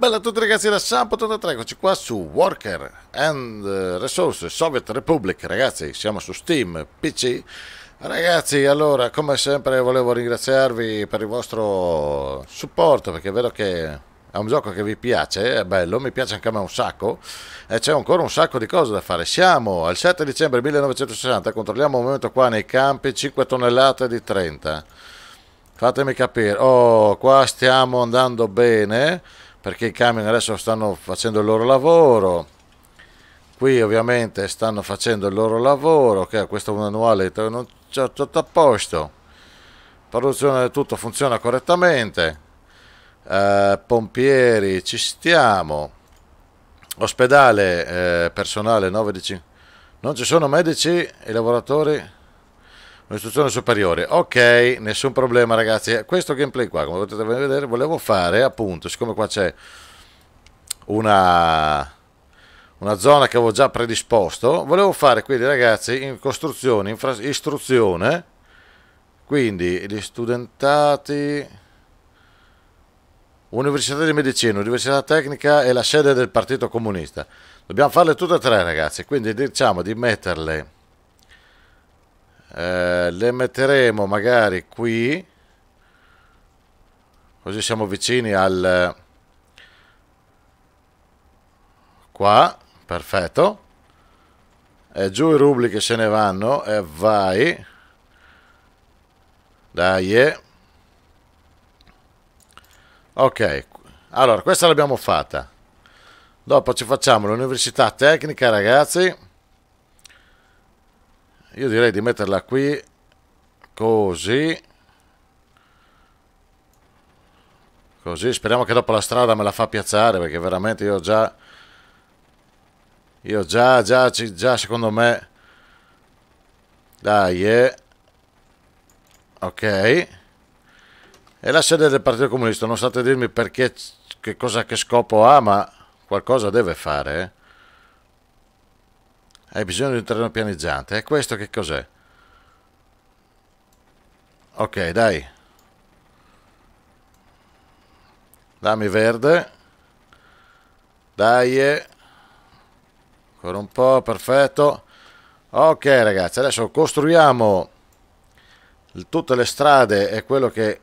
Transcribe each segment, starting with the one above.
Bella a tutti ragazzi da Sampo 83, eccoci qua su Worker and Resources Soviet Republic, ragazzi siamo su Steam, PC Ragazzi, allora, come sempre volevo ringraziarvi per il vostro supporto perché è vero che è un gioco che vi piace, è bello, mi piace anche a me un sacco e c'è ancora un sacco di cose da fare. Siamo al 7 dicembre 1960, controlliamo un momento qua nei campi 5 tonnellate di 30. Fatemi capire, oh, qua stiamo andando bene perché i camion adesso stanno facendo il loro lavoro qui ovviamente stanno facendo il loro lavoro che okay, questo è un annuale non c'è tutto a posto produzione del tutto funziona correttamente eh, pompieri ci stiamo ospedale eh, personale 9 di 5 non ci sono medici i lavoratori un'istruzione superiore. Ok, nessun problema ragazzi. Questo gameplay qua, come potete vedere, volevo fare appunto, siccome qua c'è una, una zona che avevo già predisposto, volevo fare quindi ragazzi in costruzione, infra, istruzione, quindi gli studentati... Università di Medicina, Università Tecnica e la sede del Partito Comunista. Dobbiamo farle tutte e tre ragazzi, quindi diciamo di metterle eh, le metteremo magari qui così siamo vicini al qua perfetto e giù i rubli che se ne vanno e vai dai eh. ok allora questa l'abbiamo fatta dopo ci facciamo l'università tecnica ragazzi io direi di metterla qui così così speriamo che dopo la strada me la fa piazzare perché veramente io già io già già già secondo me dai eh. ok e la sede del partito comunista non state a dirmi perché che cosa che scopo ha ma qualcosa deve fare eh. Hai bisogno di un terreno pianeggiante. E eh, questo che cos'è? Ok, dai. Dammi verde. Dai. Eh. Ancora un po', perfetto. Ok ragazzi, adesso costruiamo tutte le strade e quello che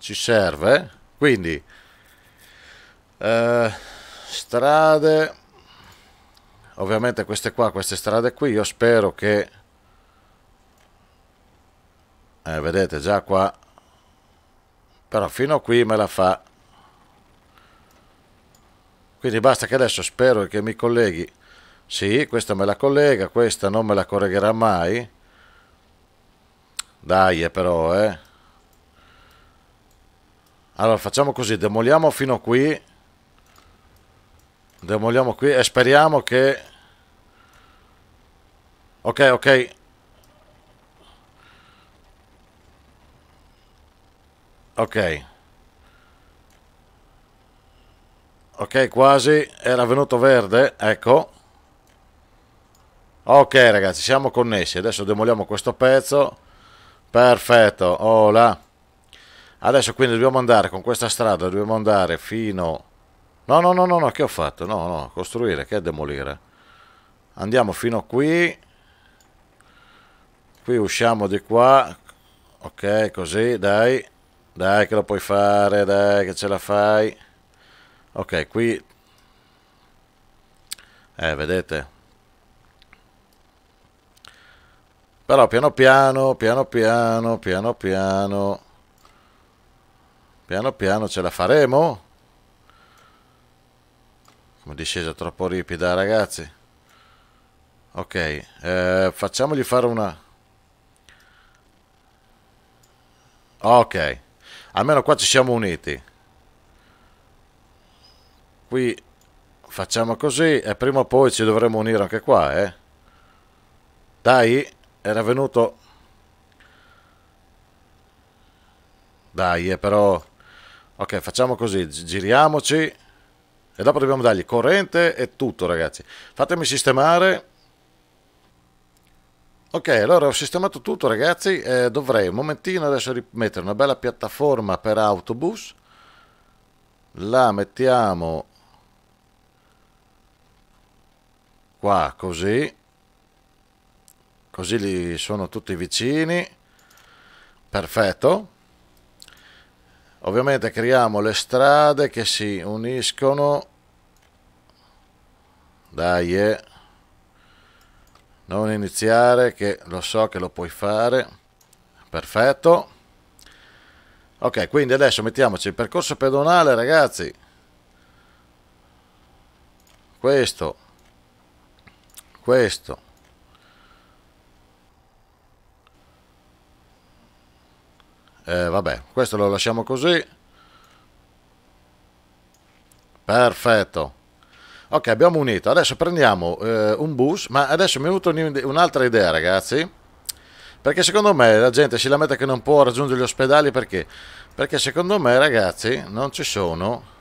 ci serve. Quindi, eh, strade ovviamente queste qua, queste strade qui, io spero che, eh, vedete già qua, però fino a qui me la fa, quindi basta che adesso spero che mi colleghi, sì, questa me la collega, questa non me la collegherà mai, dai eh, però eh, allora facciamo così, demoliamo fino a qui, Demoliamo qui e speriamo che... Ok, ok. Ok. Ok, quasi. Era venuto verde, ecco. Ok ragazzi, siamo connessi. Adesso demoliamo questo pezzo. Perfetto, hola. Oh Adesso quindi dobbiamo andare con questa strada, dobbiamo andare fino No, no, no, no, no, che ho fatto? No, no, costruire, che è demolire? Andiamo fino a qui. Qui usciamo di qua. Ok, così, dai. Dai che lo puoi fare, dai che ce la fai. Ok, qui... Eh, vedete? Però piano piano, piano piano, piano piano... Piano piano ce la faremo? Una discesa troppo ripida, ragazzi. Ok, eh, facciamogli fare una... Ok, almeno qua ci siamo uniti. Qui facciamo così e prima o poi ci dovremo unire anche qua, eh. Dai, era venuto... Dai, eh, però... Ok, facciamo così, giriamoci e dopo dobbiamo dargli corrente e tutto, ragazzi. Fatemi sistemare. Ok, allora ho sistemato tutto, ragazzi. Eh, dovrei un momentino adesso mettere una bella piattaforma per autobus. La mettiamo qua, così. Così li sono tutti vicini. Perfetto ovviamente creiamo le strade che si uniscono dai eh. non iniziare che lo so che lo puoi fare perfetto ok quindi adesso mettiamoci il percorso pedonale ragazzi questo questo Eh, vabbè, questo lo lasciamo così. Perfetto. Ok, abbiamo unito. Adesso prendiamo eh, un bus, ma adesso mi è venuta un'altra idea, ragazzi. Perché secondo me la gente si lamenta che non può raggiungere gli ospedali perché? Perché secondo me, ragazzi, non ci sono.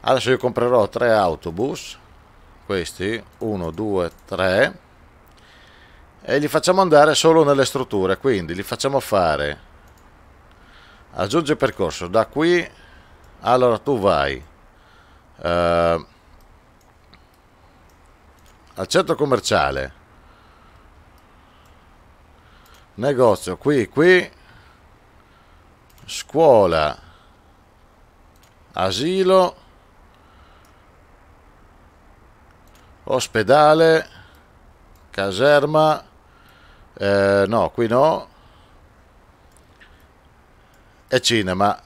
Adesso io comprerò tre autobus. Questi, 1, 2, 3. E li facciamo andare solo nelle strutture, quindi li facciamo fare aggiunge percorso da qui allora tu vai eh, al centro commerciale negozio qui qui scuola asilo ospedale caserma eh, no qui no e cinema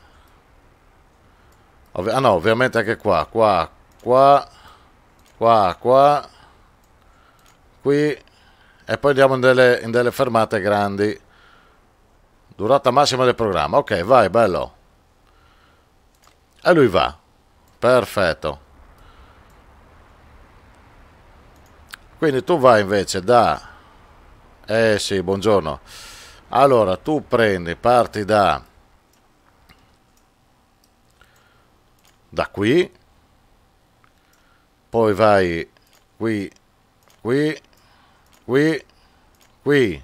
ah no ovviamente anche qua qua qua qua qua qui e poi andiamo in delle, in delle fermate grandi durata massima del programma ok vai bello e lui va perfetto quindi tu vai invece da eh sì buongiorno allora tu prendi parti da da qui, poi vai qui, qui, qui, qui,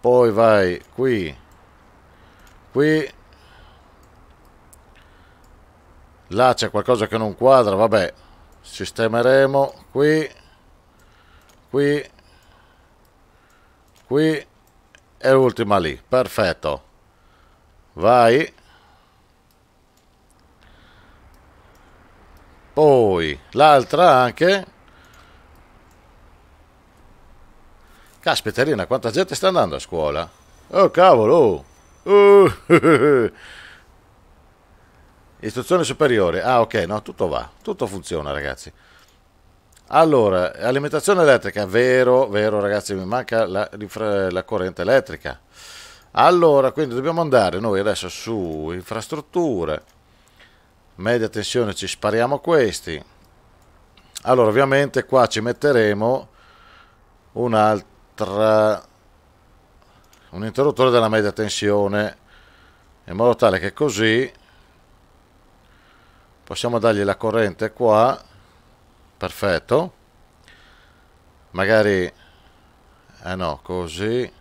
poi vai qui, qui, là c'è qualcosa che non quadra, vabbè, sistemeremo qui, qui, qui e ultima lì, perfetto, vai, Poi l'altra anche. Caspita, Rina, quanta gente sta andando a scuola? Oh cavolo! Uh, Istruzione superiore. Ah, ok, no, tutto va, tutto funziona, ragazzi. Allora, alimentazione elettrica, vero, vero ragazzi, mi manca la, la, corrente elettrica. Allora, quindi dobbiamo andare noi adesso su infrastrutture media tensione ci spariamo questi allora ovviamente qua ci metteremo un'altra un interruttore della media tensione in modo tale che così possiamo dargli la corrente qua perfetto magari eh no così e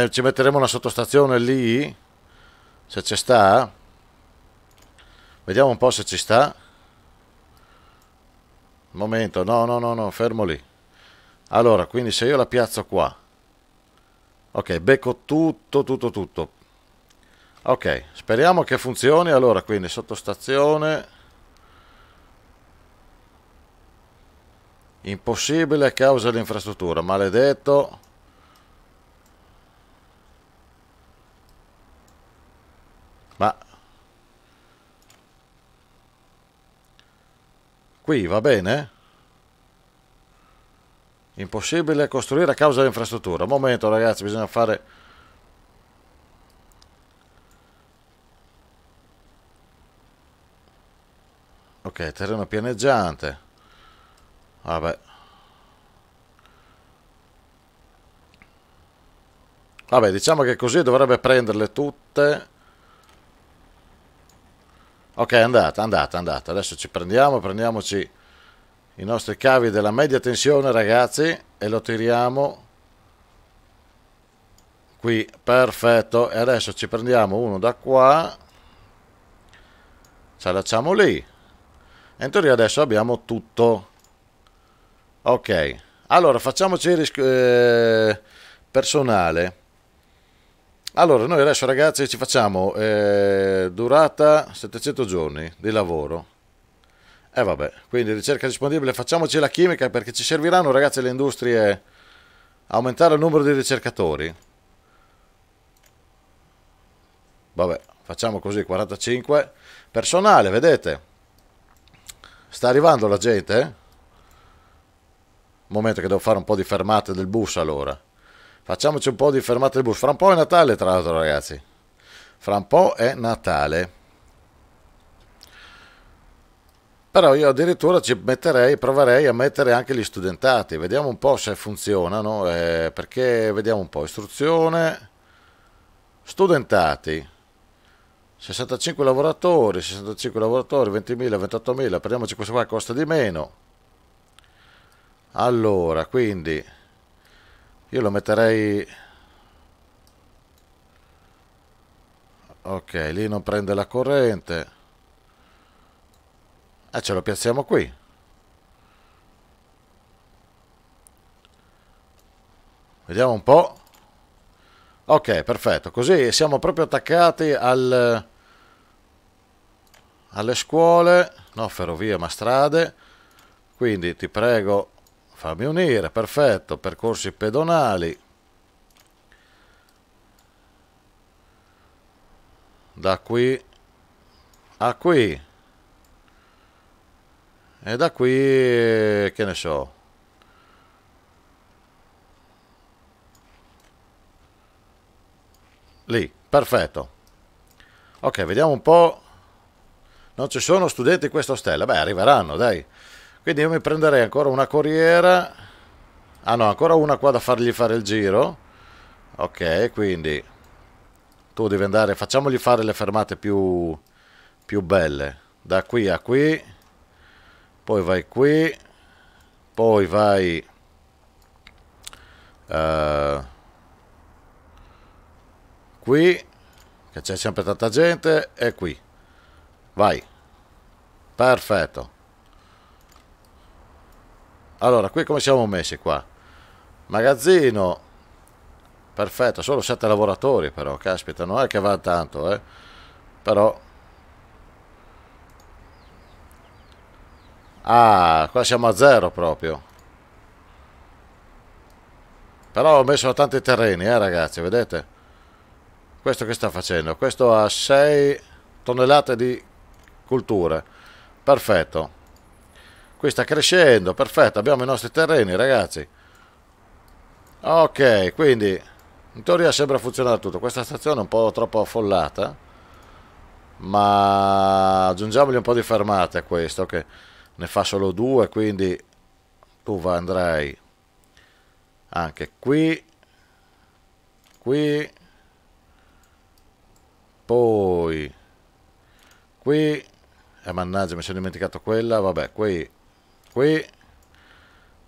eh, ci metteremo una sottostazione lì se ci sta Vediamo un po' se ci sta. Un momento, no, no, no, no, fermo lì. Allora, quindi se io la piazzo qua. Ok, becco tutto, tutto, tutto. Ok, speriamo che funzioni. Allora, quindi sottostazione... Impossibile a causa dell'infrastruttura, maledetto. Ma Qui va bene? Impossibile costruire a causa dell'infrastruttura. Un momento ragazzi, bisogna fare... Ok, terreno pianeggiante. Vabbè. Vabbè, diciamo che così dovrebbe prenderle tutte Ok, andata, andata, andata. Adesso ci prendiamo, prendiamoci i nostri cavi della media tensione, ragazzi, e lo tiriamo qui. Perfetto. E adesso ci prendiamo uno da qua. Ce la lasciamo lì. E in teoria adesso abbiamo tutto. Ok. Allora, facciamoci il eh, personale. Allora, noi adesso ragazzi ci facciamo eh, durata 700 giorni di lavoro. E eh, vabbè, quindi ricerca disponibile, facciamoci la chimica perché ci serviranno ragazzi le industrie aumentare il numero di ricercatori. Vabbè, facciamo così, 45. Personale, vedete? Sta arrivando la gente? Eh? Momento che devo fare un po' di fermate del bus allora. Facciamoci un po' di fermate del bus. Fra un po' è Natale, tra l'altro, ragazzi. Fra un po' è Natale. Però io addirittura ci metterei, proverei a mettere anche gli studentati. Vediamo un po' se funzionano. Eh, perché vediamo un po'. Istruzione, studentati. 65 lavoratori, 65 lavoratori, 20.000, 28.000, prendiamoci questo qua, costa di meno. Allora, quindi io lo metterei... Ok, lì non prende la corrente. E eh, ce lo piazziamo qui. Vediamo un po'. Ok, perfetto. Così siamo proprio attaccati al, alle scuole, no ferrovie ma strade. Quindi ti prego fammi unire, perfetto, percorsi pedonali. Da qui a qui. E da qui, che ne so. Lì, perfetto. Ok, vediamo un po'. Non ci sono studenti in questa stella. Beh, arriveranno, dai. Quindi io mi prenderei ancora una corriera. Ah no, ancora una qua da fargli fare il giro. Ok, quindi tu devi andare, facciamogli fare le fermate più, più belle. Da qui a qui, poi vai qui, poi vai... Uh, qui, che c'è sempre tanta gente, e qui. Vai. Perfetto. Allora, qui come siamo messi qua? Magazzino, perfetto, solo 7 lavoratori però, caspita, non è che va tanto, eh? Però... Ah, qua siamo a zero proprio. Però ho messo tanti terreni, eh ragazzi, vedete? Questo che sta facendo? Questo ha 6 tonnellate di culture. Perfetto. Qui sta crescendo, perfetto, abbiamo i nostri terreni ragazzi. Ok, quindi in teoria sembra funzionare tutto. Questa stazione è un po' troppo affollata, ma aggiungiamogli un po' di fermate a questo, che ne fa solo due, quindi tu andrai anche qui, qui, poi qui, e eh, mannaggia mi sono dimenticato quella, vabbè, qui qui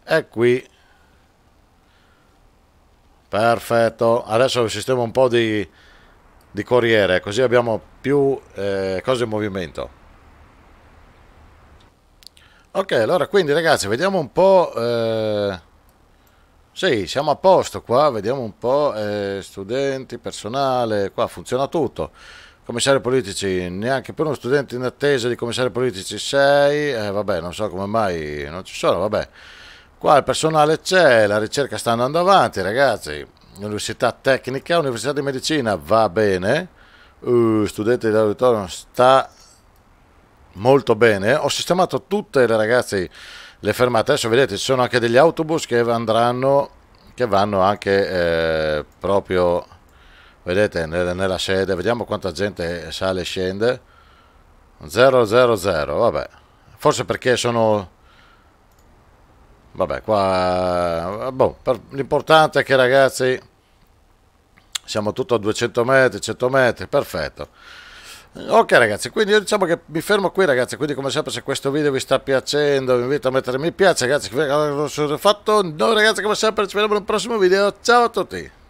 e qui perfetto adesso sistemo un po' di, di corriere così abbiamo più eh, cose in movimento ok allora quindi ragazzi vediamo un po' eh... sì siamo a posto qua vediamo un po' eh, studenti personale qua funziona tutto commissari politici, neanche per uno studente in attesa di commissari politici 6, eh, vabbè, non so come mai non ci sono, vabbè. Qua il personale c'è, la ricerca sta andando avanti, ragazzi. Università tecnica, università di medicina, va bene. Uh, di dell'auditorium sta molto bene. Ho sistemato tutte le ragazze le fermate. Adesso vedete, ci sono anche degli autobus che andranno che vanno anche eh, proprio vedete nella sede, vediamo quanta gente sale e scende. 000, vabbè, forse perché sono... Vabbè, qua... Boh, l'importante è che ragazzi siamo tutto a 200 metri, 100 metri, perfetto. Ok ragazzi, quindi io diciamo che mi fermo qui ragazzi, quindi come sempre se questo video vi sta piacendo vi invito a mettere mi piace ragazzi, che non sono fatto, noi ragazzi come sempre ci vediamo nel prossimo video, ciao a tutti!